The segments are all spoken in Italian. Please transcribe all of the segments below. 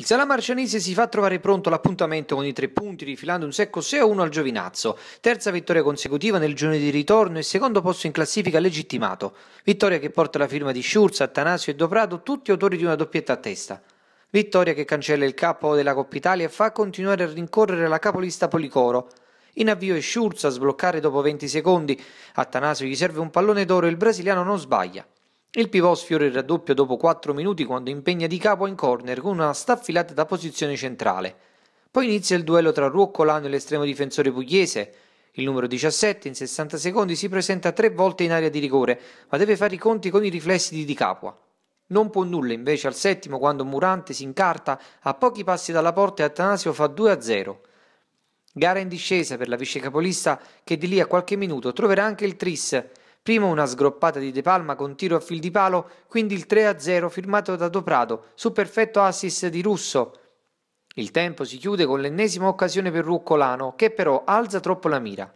Il Salamarcianese si fa trovare pronto l'appuntamento con i tre punti, rifilando un secco 6-1 al Giovinazzo, terza vittoria consecutiva nel giorno di ritorno e secondo posto in classifica legittimato, vittoria che porta la firma di Schurz, Attanasio e Doprato, tutti autori di una doppietta a testa. Vittoria che cancella il capo della Coppa Italia e fa continuare a rincorrere la capolista Policoro. In avvio è Schurz a sbloccare dopo 20 secondi, Attanasio gli serve un pallone d'oro e il brasiliano non sbaglia. Il pivot sfiora il raddoppio dopo 4 minuti quando impegna di capo in corner con una staffilata da posizione centrale. Poi inizia il duello tra Ruoccolano e l'estremo difensore pugliese. Il numero 17 in 60 secondi si presenta tre volte in area di rigore, ma deve fare i conti con i riflessi di Di Capua. Non può nulla invece al settimo quando Murante si incarta a pochi passi dalla porta e Atanasio fa 2-0. Gara in discesa per la vice capolista che di lì a qualche minuto troverà anche il Tris Primo una sgroppata di De Palma con tiro a fil di palo, quindi il 3-0 firmato da Doprado su perfetto assist di Russo. Il tempo si chiude con l'ennesima occasione per Ruccolano, che però alza troppo la mira.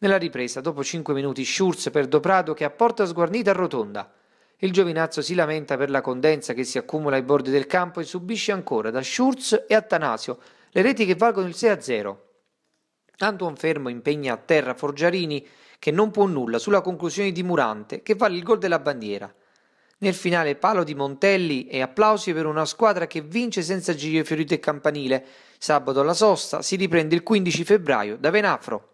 Nella ripresa, dopo 5 minuti, Schurz per Doprado che apporta sguarnita a rotonda. Il giovinazzo si lamenta per la condensa che si accumula ai bordi del campo e subisce ancora da Schurz e Attanasio le reti che valgono il 6-0. Anton Fermo impegna a terra Forgiarini che non può nulla sulla conclusione di Murante, che vale il gol della bandiera. Nel finale palo di Montelli e applausi per una squadra che vince senza giri fiorito e campanile. Sabato alla sosta si riprende il 15 febbraio da Venafro.